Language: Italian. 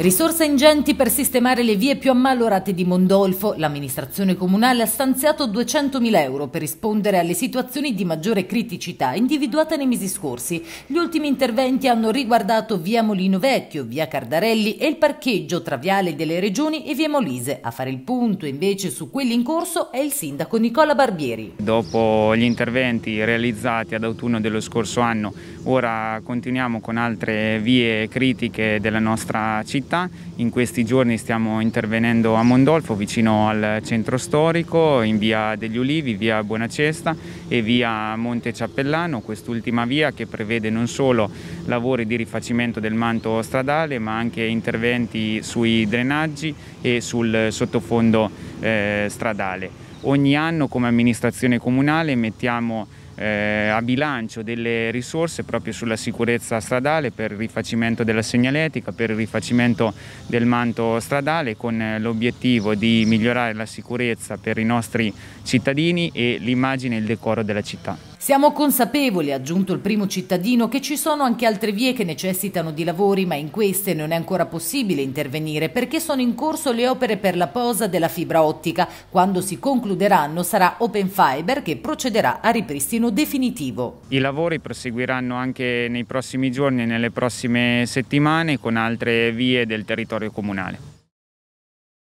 Risorse ingenti per sistemare le vie più ammalorate di Mondolfo. L'amministrazione comunale ha stanziato 200.000 euro per rispondere alle situazioni di maggiore criticità individuate nei mesi scorsi. Gli ultimi interventi hanno riguardato via Molino Vecchio, via Cardarelli e il parcheggio tra Viale delle Regioni e via Molise. A fare il punto invece su quelli in corso è il sindaco Nicola Barbieri. Dopo gli interventi realizzati ad autunno dello scorso anno, ora continuiamo con altre vie critiche della nostra città città. In questi giorni stiamo intervenendo a Mondolfo, vicino al centro storico, in via degli Ulivi, via Buonacesta e via Monte Ciappellano, quest'ultima via che prevede non solo lavori di rifacimento del manto stradale, ma anche interventi sui drenaggi e sul sottofondo eh, stradale. Ogni anno come amministrazione comunale mettiamo eh, a bilancio delle risorse proprio sulla sicurezza stradale per il rifacimento della segnaletica, per il rifacimento del manto stradale con l'obiettivo di migliorare la sicurezza per i nostri cittadini e l'immagine e il decoro della città. Siamo consapevoli, ha aggiunto il primo cittadino, che ci sono anche altre vie che necessitano di lavori, ma in queste non è ancora possibile intervenire perché sono in corso le opere per la posa della fibra ottica. Quando si concluderanno sarà Open Fiber che procederà a ripristino definitivo. I lavori proseguiranno anche nei prossimi giorni e nelle prossime settimane con altre vie del territorio comunale.